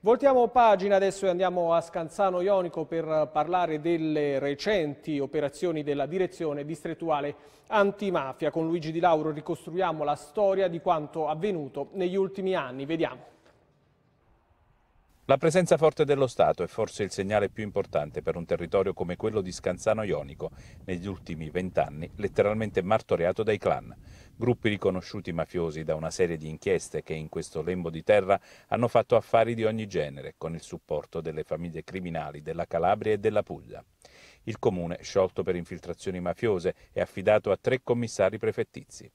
Voltiamo pagina adesso e andiamo a Scanzano Ionico per parlare delle recenti operazioni della direzione distrettuale antimafia. Con Luigi Di Lauro ricostruiamo la storia di quanto avvenuto negli ultimi anni. Vediamo. La presenza forte dello Stato è forse il segnale più importante per un territorio come quello di Scanzano Ionico, negli ultimi vent'anni letteralmente martoriato dai clan gruppi riconosciuti mafiosi da una serie di inchieste che in questo lembo di terra hanno fatto affari di ogni genere, con il supporto delle famiglie criminali della Calabria e della Puglia. Il comune, sciolto per infiltrazioni mafiose, è affidato a tre commissari prefettizi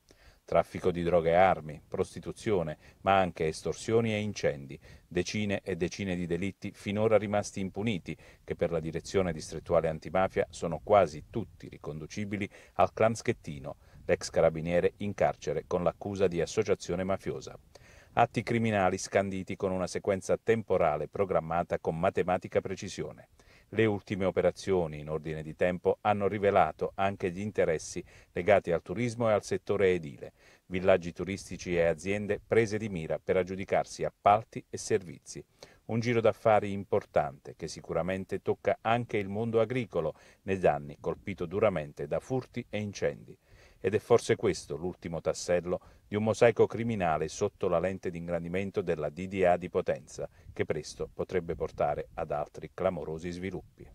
traffico di droga e armi, prostituzione, ma anche estorsioni e incendi, decine e decine di delitti finora rimasti impuniti, che per la direzione distrettuale antimafia sono quasi tutti riconducibili al clan Schettino, l'ex carabiniere in carcere con l'accusa di associazione mafiosa. Atti criminali scanditi con una sequenza temporale programmata con matematica precisione. Le ultime operazioni, in ordine di tempo, hanno rivelato anche gli interessi legati al turismo e al settore edile, villaggi turistici e aziende prese di mira per aggiudicarsi appalti e servizi. Un giro d'affari importante che sicuramente tocca anche il mondo agricolo negli anni colpito duramente da furti e incendi. Ed è forse questo l'ultimo tassello di un mosaico criminale sotto la lente d'ingrandimento della DDA di Potenza, che presto potrebbe portare ad altri clamorosi sviluppi.